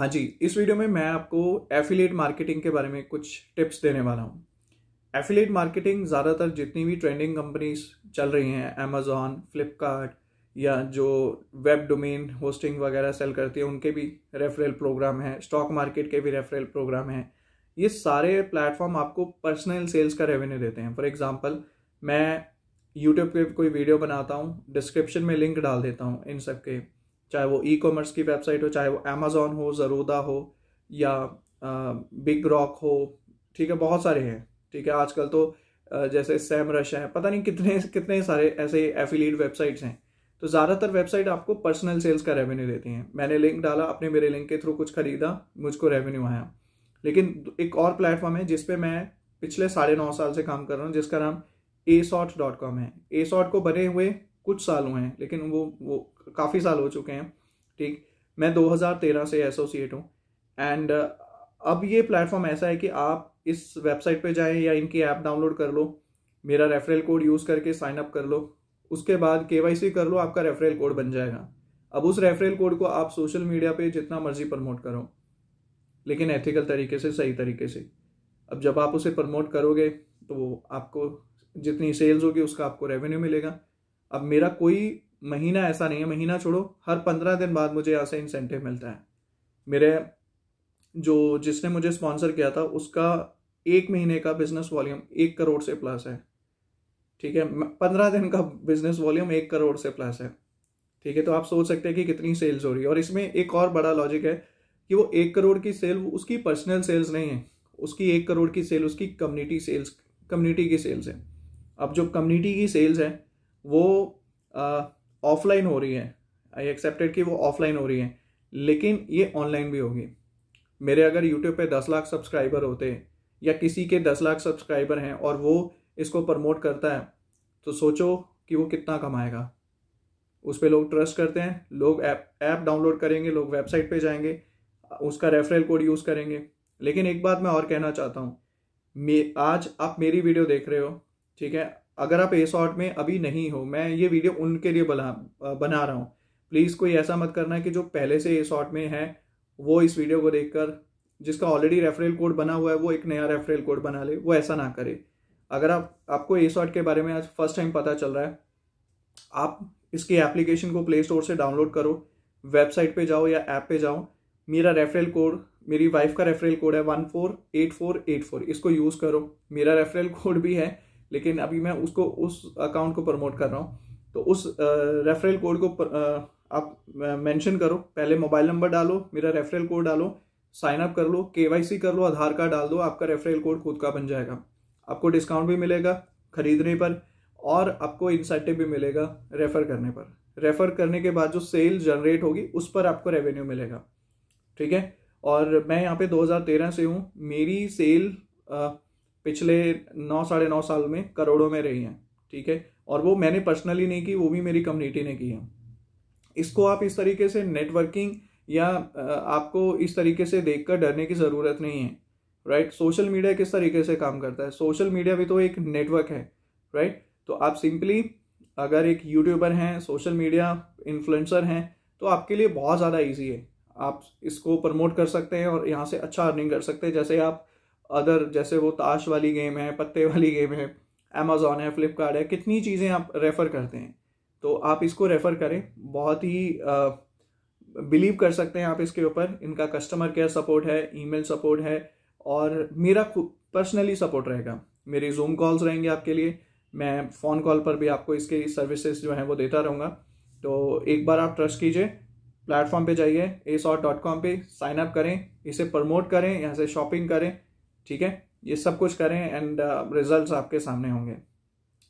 हाँ जी इस वीडियो में मैं आपको एफिलेट मार्केटिंग के बारे में कुछ टिप्स देने वाला हूँ एफिलेट मार्केटिंग ज़्यादातर जितनी भी ट्रेंडिंग कंपनीज चल रही हैं अमेजोन फ्लिपकार्ट या जो वेब डोमेन होस्टिंग वगैरह सेल करती है उनके भी रेफरल प्रोग्राम है स्टॉक मार्केट के भी रेफरल प्रोग्राम है ये सारे प्लेटफॉर्म आपको पर्सनल सेल्स का रेवेन्यू देते हैं फॉर एग्जाम्पल मैं यूट्यूब पे कोई वीडियो बनाता हूँ डिस्क्रिप्शन में लिंक डाल देता हूँ इन सब के चाहे वो ई कॉमर्स की वेबसाइट हो चाहे वो अमेज़ोन हो ज़रूदा हो या बिग रॉक हो ठीक है बहुत सारे हैं ठीक है आजकल तो जैसे सैम रश है पता नहीं कितने कितने सारे ऐसे एफिलीड वेबसाइट्स हैं तो ज़्यादातर वेबसाइट आपको पर्सनल सेल्स का रेवेन्यू देती हैं मैंने लिंक डाला अपने मेरे लिंक के थ्रू कुछ खरीदा मुझको रेवेन्यू आया लेकिन एक और प्लेटफॉर्म है जिसपे मैं पिछले साढ़े नौ साल से काम कर रहा हूँ जिसका नाम ए है ए को बने हुए कुछ साल हुए हैं लेकिन वो वो काफ़ी साल हो चुके हैं ठीक मैं 2013 से एसोसिएट हूँ एंड uh, अब ये प्लेटफॉर्म ऐसा है कि आप इस वेबसाइट पे जाएं या इनकी ऐप डाउनलोड कर लो मेरा रेफरल कोड यूज़ करके साइन अप कर लो उसके बाद के कर लो आपका रेफरल कोड बन जाएगा अब उस रेफरल कोड को आप सोशल मीडिया पे जितना मर्जी प्रमोट करो लेकिन एथिकल तरीके से सही तरीके से अब जब आप उसे प्रमोट करोगे तो आपको जितनी सेल्स होगी उसका आपको रेवेन्यू मिलेगा अब मेरा कोई महीना ऐसा नहीं है महीना छोड़ो हर पंद्रह दिन बाद मुझे यहाँ से इंसेंटिव मिलता है मेरे जो जिसने मुझे स्पॉन्सर किया था उसका एक महीने का बिजनेस वॉल्यूम एक करोड़ से प्लस है ठीक है पंद्रह दिन का बिजनेस वॉल्यूम एक करोड़ से प्लस है ठीक है तो आप सोच सकते हैं कि कितनी सेल्स हो रही है और इसमें एक और बड़ा लॉजिक है कि वो एक करोड़ की सेल उसकी पर्सनल सेल्स नहीं है उसकी एक करोड़ की सेल उसकी कम्युनिटी सेल्स कम्युनिटी की सेल्स है अब जो कम्युनिटी की सेल्स है वो ऑफलाइन हो रही है आई एक्सेप्टेड कि वो ऑफलाइन हो रही है लेकिन ये ऑनलाइन भी होगी मेरे अगर यूट्यूब पे दस लाख सब्सक्राइबर होते या किसी के दस लाख सब्सक्राइबर हैं और वो इसको प्रमोट करता है तो सोचो कि वो कितना कमाएगा उस पर लोग ट्रस्ट करते हैं लोग ऐप ऐप डाउनलोड करेंगे लोग वेबसाइट पे जाएंगे उसका रेफरल कोड यूज़ करेंगे लेकिन एक बात मैं और कहना चाहता हूँ आज आप मेरी वीडियो देख रहे हो ठीक है अगर आप ए शॉर्ट में अभी नहीं हो मैं ये वीडियो उनके लिए बना बना रहा हूँ प्लीज़ कोई ऐसा मत करना कि जो पहले से ए शॉर्ट में है वो इस वीडियो को कर जिसका ऑलरेडी रेफरल कोड बना हुआ है वो एक नया रेफरल कोड बना ले वो ऐसा ना करे अगर आप आपको ए शॉर्ट के बारे में आज फर्स्ट टाइम पता चल रहा है आप इसकी एप्लीकेशन को प्ले स्टोर से डाउनलोड करो वेबसाइट पे जाओ या ऐप पे जाओ मेरा रेफरल कोड मेरी वाइफ का रेफरल कोड है one four eight four eight four इसको यूज़ करो मेरा रेफरल कोड भी है लेकिन अभी मैं उसको उस अकाउंट को प्रमोट कर रहा हूँ तो उस रेफरल कोड को पर, आ, आप मेंशन करो पहले मोबाइल नंबर डालो मेरा रेफरल कोड डालो साइन अप कर लो के कर लो आधार कार्ड डाल दो आपका रेफरल कोड खुद का बन जाएगा आपको डिस्काउंट भी मिलेगा खरीदने पर और आपको इंसेंटिव भी मिलेगा रेफ़र करने पर रेफ़र करने के बाद जो सेल जनरेट होगी उस पर आपको रेवेन्यू मिलेगा ठीक है और मैं यहाँ पे 2013 से हूँ मेरी सेल आ, पिछले नौ साढ़े नौ साल में करोड़ों में रही हैं ठीक है और वो मैंने पर्सनली नहीं की वो भी मेरी कम्युनिटी ने की है इसको आप इस तरीके से नेटवर्किंग या आपको इस तरीके से देखकर डरने की ज़रूरत नहीं है राइट सोशल मीडिया किस तरीके से काम करता है सोशल मीडिया भी तो एक नेटवर्क है राइट तो आप सिंपली अगर एक यूट्यूबर हैं सोशल मीडिया इन्फ्लुएंसर हैं तो आपके लिए बहुत ज़्यादा ईजी है आप इसको प्रमोट कर सकते हैं और यहाँ से अच्छा अर्निंग कर सकते हैं जैसे आप अदर जैसे वो ताश वाली गेम है पत्ते वाली गेम है अमेज़ोन है फ्लिपकार्ट है कितनी चीज़ें आप रेफ़र करते हैं तो आप इसको रेफ़र करें बहुत ही बिलीव कर सकते हैं आप इसके ऊपर इनका कस्टमर केयर सपोर्ट है ईमेल सपोर्ट है और मेरा पर्सनली सपोर्ट रहेगा मेरी जूम कॉल्स रहेंगे आपके लिए मैं फ़ोन कॉल पर भी आपको इसके सर्विसेज जो हैं वो देता रहूँगा तो एक बार आप ट्रस्ट कीजिए प्लेटफॉर्म पे जाइए ए डॉट कॉम पर साइनअप करें इसे प्रमोट करें यहाँ से शॉपिंग करें ठीक है ये सब कुछ करें एंड रिजल्ट्स uh, आपके सामने होंगे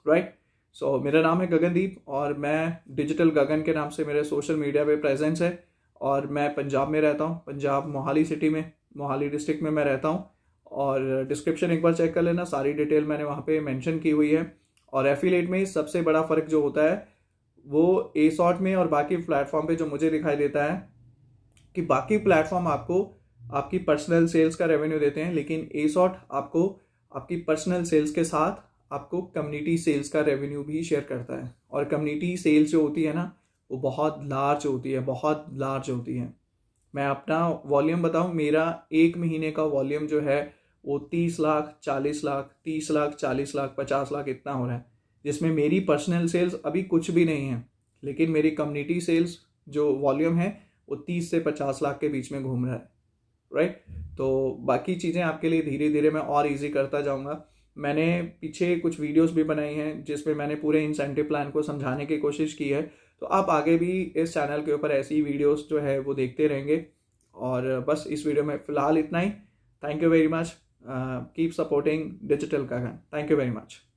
राइट right? सो so, मेरा नाम है गगनदीप और मैं डिजिटल गगन के नाम से मेरे सोशल मीडिया पे प्रेजेंस है और मैं पंजाब में रहता हूँ पंजाब मोहाली सिटी में मोहाली डिस्ट्रिक्ट में मैं रहता हूँ और डिस्क्रिप्शन एक बार चेक कर लेना सारी डिटेल मैंने वहाँ पे मेंशन की हुई है और एफिलेट में सबसे बड़ा फ़र्क जो होता है वो ए में और बाकी प्लेटफॉर्म पे जो मुझे दिखाई देता है कि बाकी प्लेटफॉर्म आपको आपकी पर्सनल सेल्स का रेवेन्यू देते हैं लेकिन ए सॉट आपको आपकी पर्सनल सेल्स के साथ आपको कम्युनिटी सेल्स का रेवेन्यू भी शेयर करता है और कम्युनिटी सेल्स जो होती है ना वो बहुत लार्ज होती है बहुत लार्ज होती है मैं अपना वॉल्यूम बताऊँ मेरा एक महीने का वॉल्यूम जो है वो तीस लाख चालीस लाख तीस लाख चालीस लाख पचास लाख इतना हो रहा है जिसमें मेरी पर्सनल सेल्स अभी कुछ भी नहीं है लेकिन मेरी कम्युनिटी सेल्स जो वॉल्यूम है वो तीस से पचास लाख के बीच में घूम रहा है राइट तो बाकी चीज़ें आपके लिए धीरे धीरे मैं और ईजी करता जाऊँगा मैंने पीछे कुछ वीडियोस भी बनाई हैं जिसमें मैंने पूरे इंसेंटिव प्लान को समझाने की कोशिश की है तो आप आगे भी इस चैनल के ऊपर ऐसी वीडियोस जो है वो देखते रहेंगे और बस इस वीडियो में फ़िलहाल इतना ही thank you very much keep supporting digital का थैंक यू वेरी मच